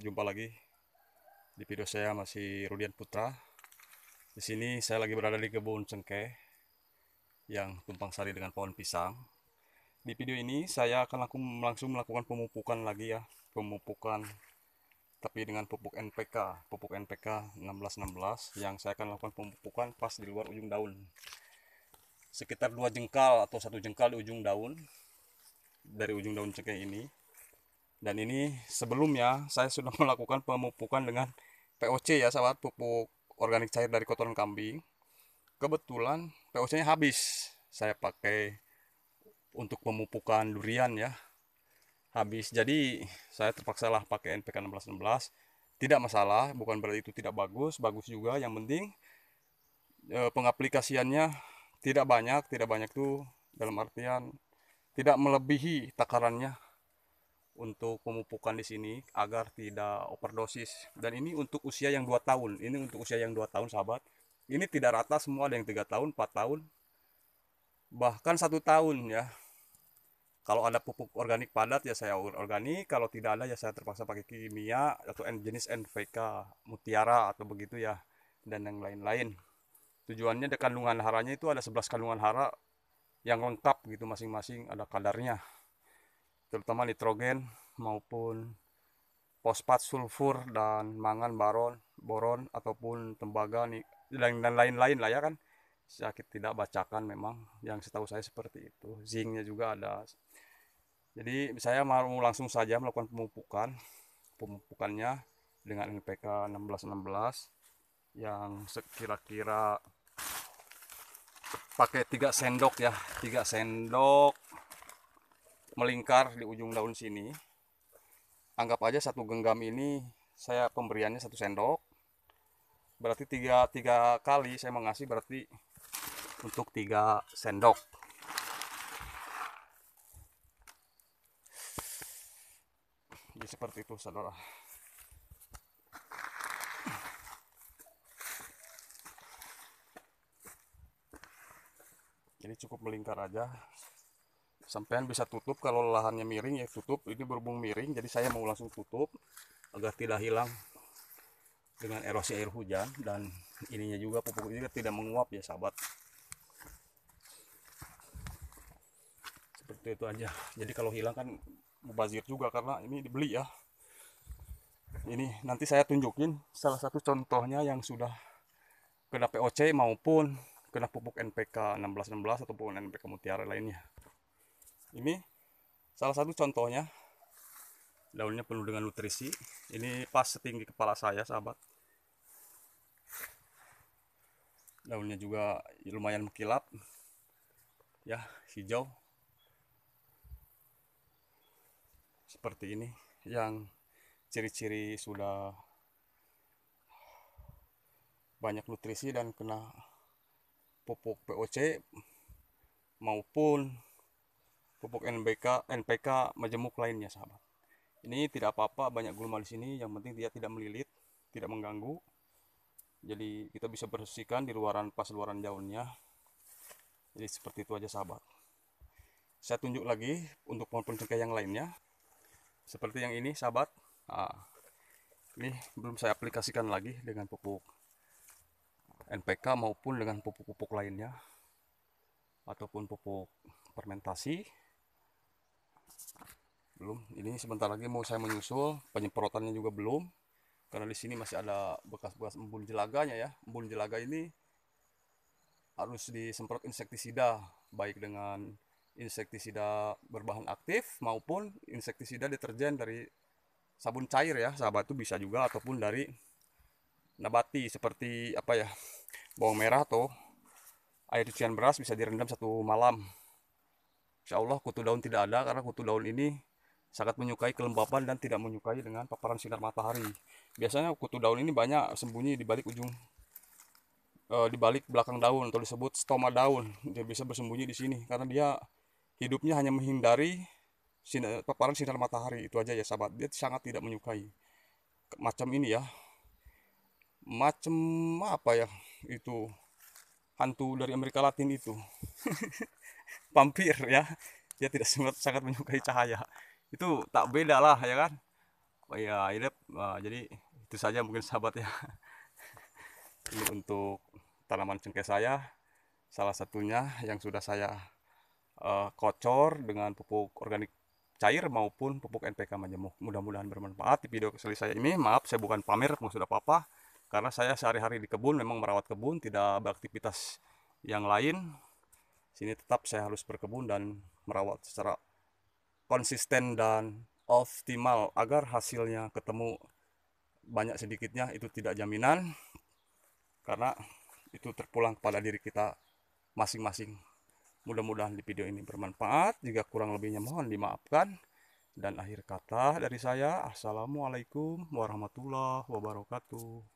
jumpa lagi di video saya masih Rudian Putra. Di sini saya lagi berada di kebun cengkeh yang tumpang sari dengan pohon pisang. Di video ini saya akan langsung, langsung melakukan pemupukan lagi ya, pemupukan tapi dengan pupuk NPK, pupuk NPK 1616 yang saya akan lakukan pemupukan pas di luar ujung daun. Sekitar dua jengkal atau satu jengkal di ujung daun dari ujung daun cengkeh ini dan ini sebelumnya saya sudah melakukan pemupukan dengan POC ya sahabat pupuk organik cair dari kotoran kambing kebetulan POC nya habis saya pakai untuk pemupukan durian ya habis jadi saya terpaksa lah pakai NPK 1616 tidak masalah bukan berarti itu tidak bagus bagus juga yang penting e, pengaplikasiannya tidak banyak tidak banyak tuh dalam artian tidak melebihi takarannya untuk pemupukan di sini agar tidak overdosis dan ini untuk usia yang 2 tahun ini untuk usia yang 2 tahun sahabat ini tidak rata semua ada yang 3 tahun 4 tahun bahkan satu tahun ya kalau ada pupuk organik padat ya saya organik kalau tidak ada ya saya terpaksa pakai kimia atau jenis NPK mutiara atau begitu ya dan yang lain-lain tujuannya ada kandungan haranya itu ada 11 kandungan hara yang lengkap gitu masing-masing ada kadarnya terutama nitrogen maupun fosfat sulfur dan mangan baron boron ataupun tembaga nih dan lain-lain lah ya kan saya tidak bacakan memang yang setahu saya seperti itu zingnya juga ada jadi saya mau langsung saja melakukan pemupukan pemupukannya dengan NPK 1616 yang sekira-kira pakai tiga sendok ya tiga sendok melingkar di ujung daun sini anggap aja satu genggam ini saya pemberiannya satu sendok berarti tiga, tiga kali saya mengasih berarti untuk tiga sendok jadi seperti itu saudara jadi cukup melingkar aja sampean bisa tutup kalau lahannya miring ya tutup ini berhubung miring jadi saya mau langsung tutup agar tidak hilang dengan erosi air hujan dan ininya juga pupuk ini tidak menguap ya sahabat seperti itu aja jadi kalau hilang kan mubazir juga karena ini dibeli ya ini nanti saya tunjukin salah satu contohnya yang sudah kena POC maupun kena pupuk NPK 1616 ataupun NPK mutiara lainnya ini salah satu contohnya daunnya penuh dengan nutrisi ini pas setinggi kepala saya sahabat daunnya juga lumayan mengkilap ya hijau seperti ini yang ciri-ciri sudah banyak nutrisi dan kena pupuk POC maupun pupuk NPK NPK majemuk lainnya sahabat ini tidak apa-apa banyak gulma di sini yang penting dia tidak melilit tidak mengganggu jadi kita bisa bersihkan di luaran pas luaran daunnya jadi seperti itu aja sahabat saya tunjuk lagi untuk pohon-pohon yang lainnya seperti yang ini sahabat nah, ini belum saya aplikasikan lagi dengan pupuk NPK maupun dengan pupuk-pupuk lainnya ataupun pupuk fermentasi belum ini sebentar lagi mau saya menyusul penyemprotannya juga belum karena di sini masih ada bekas-bekas embun jelaganya ya embun jelaga ini harus disemprot insektisida baik dengan insektisida berbahan aktif maupun insektisida deterjen dari sabun cair ya sahabat itu bisa juga ataupun dari nabati seperti apa ya bawang merah atau air cucian beras bisa direndam satu malam Insya Allah kutu daun tidak ada karena kutu daun ini sangat menyukai kelembapan dan tidak menyukai dengan paparan sinar matahari. Biasanya kutu daun ini banyak sembunyi di balik ujung e, di balik belakang daun atau disebut stoma daun. Dia bisa bersembunyi di sini karena dia hidupnya hanya menghindari sinar, paparan sinar matahari itu aja ya sahabat. Dia sangat tidak menyukai macam ini ya. Macam apa ya itu hantu dari Amerika Latin itu. Pampir ya. Dia tidak sangat, sangat menyukai cahaya itu tak beda lah ya kan oh, ya ini uh, jadi itu saja mungkin sahabat ya ini untuk tanaman cengkeh saya salah satunya yang sudah saya uh, kocor dengan pupuk organik cair maupun pupuk NPK majemuk mudah-mudahan bermanfaat di video kali saya ini maaf saya bukan pamer sudah apa-apa karena saya sehari-hari di kebun memang merawat kebun tidak beraktivitas yang lain sini tetap saya harus berkebun dan merawat secara konsisten dan optimal agar hasilnya ketemu banyak sedikitnya itu tidak jaminan karena itu terpulang kepada diri kita masing-masing. Mudah-mudahan di video ini bermanfaat. Jika kurang lebihnya mohon dimaafkan. Dan akhir kata dari saya, Assalamualaikum warahmatullahi wabarakatuh.